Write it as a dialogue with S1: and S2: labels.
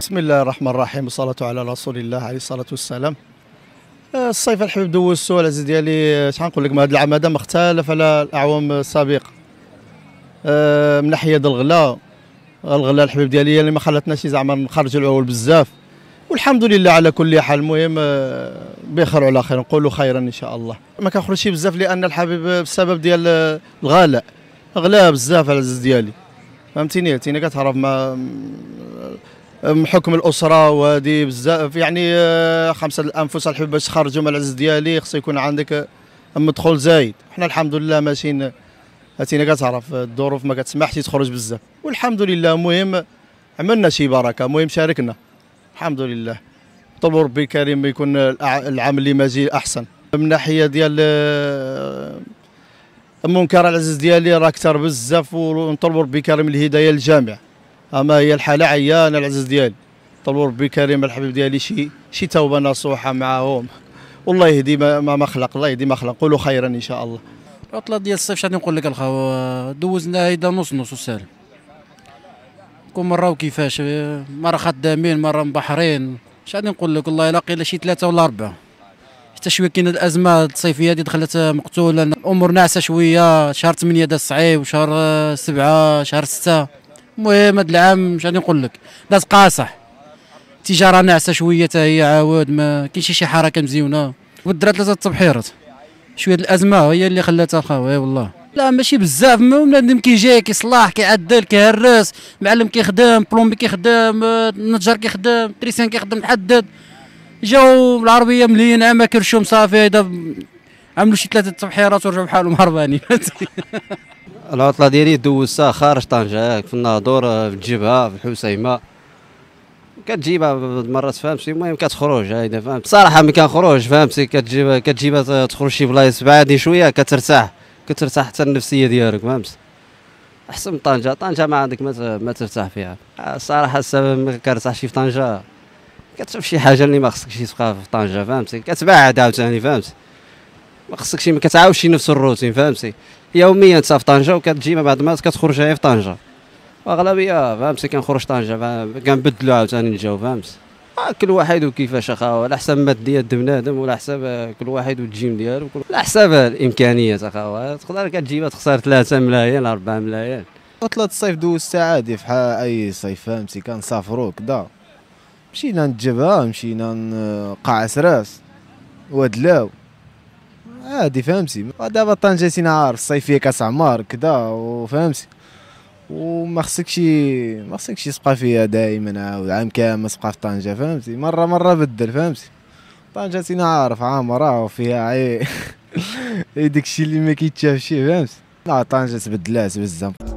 S1: بسم الله الرحمن الرحيم والصلاة على رسول الله عليه الصلاة والسلام الصيف الحبيب دوزتو العز ديالي شحال نقول لكم هذا العام هذا مختلف على الاعوام السابقه eh, من ناحيه الغلا الغلا الحبيب ديالي اللي ما خلاتناش زعما نخرج العول بزاف والحمد لله على كل حال المهم eh، بخير وعلى خير نقولوا خيرا ان شاء الله ما كنخرجش بزاف لان الحبيب بسبب ديال eh، الغلاء غلا بزاف على الزز ديالي فهمتيني تيني كتعرف ما بحكم الاسره وهذه بزاف يعني آه، خمسه الانفس الحب باش تخرجوا من العز ديالي خصو يكون عندك آه، مدخول زايد حنا الحمد لله ماشيين هاتينا كتعرف الظروف ما كتسمحش تخرج بزاف والحمد لله المهم عملنا شي بركه المهم شاركنا الحمد لله طلبوا ربي الكريم يكون العام اللي ماجي احسن من ناحيه ديال آه، المنكر العزيز ديالي راه كثر بزاف ونطلبوا ربي كريم الهدايه للجامع اما هي الحاله عيانه العزيز ديالي طلبوا ربي كريم الحبيب ديالي شي شي توبه نصوحه معاهم والله يهدي ما, ما خلق الله يهدي ما خلق قولوا خيرا ان شاء الله
S2: العطله ديال الصيف شنو نقول لك الخو دوزنا هيدا نص نص وسالم كون مره وكيفاش مره خدامين مره مبحرين شنو نقول لك والله الا قيل شي ثلاثه ولا اربعه حتى شويه كاين الازمه الصيفيه اللي دخلت مقتول الامور ناعسه شويه شهر 8 دا صعيب وشهر 7 شهر 6 المهم هذا العام مش غادي نقول لك داز قاصح التجاره ناعسه شويه حتى هي عاود ما كاينش شي حركه مزيونه والدرات ثلاثه التبحيرات شويه الازمه هي اللي خلاتها خاوي والله لا ماشي بزاف بنادم كيجي كيصلح كيعدل كيهرس معلم كيخدم بلومبي كيخدم نجار كيخدم تريسان كيخدم تحدد جاو بالعربيه مليين عام كرشهم صافي عملوا شي ثلاثه تبحيرات ورجعوا بحالهم هربانين
S3: العطله ديالي دوزتها خارج طنجه في الناظور في الجبهه في الحسيمه كتجيبها مرات فهمتي المهم كتخرج هايدا فهمت بصراحه ملي كنخرج فهمتي كتجيبها كتجيب تخرج شي بلايص بعادي شويه كترتاح كترتاح حتى النفسيه ديالك فهمت احسن من طنجه طنجه ما عندك ما ترتاح فيها الصراحه السبب ما كنرتاحش في طنجه كتشوف شي حاجه اللي ما خصكش تبقى في طنجه فهمتي كتبعد عاوتاني فهمتي ما خصكش ما كتعاودش نفس الروتين فهمتي يوميا انت في طنجه وكتجي بعض المرات كتخرج هي في طنجه واغلبيه فهمتي كنخرج طنجه كنبدلو عاوتاني الجو فهمتي آه، كل واحد وكيفاش اخاو على حساب الماديه ديال بنادم وعلى حساب كل واحد والجيم ديالو على حساب الامكانيات اخاو تقدر كتجيبها تخسر 3 ملايين 4 ملايين
S4: عطلة الصيف دوزتها عادي فحال اي صيف فهمتي كنسافروا كدا مشينا للجبهه مشينا قاع سراس ودلاو عادي فهمتي دابا طنجة سينا عارف الصيفيه كاس عمار كدا وفهمتي وما خصكش ما خصكش تبقى فيها دائما عاود عام كامل تبقى في طنجه فهمتي مره مره بدل فهمتي طنجة سينا عارف عامره وفيها عي داكشي اللي ما كيتشافش فهمتي لا طنجة تبدلات بزاف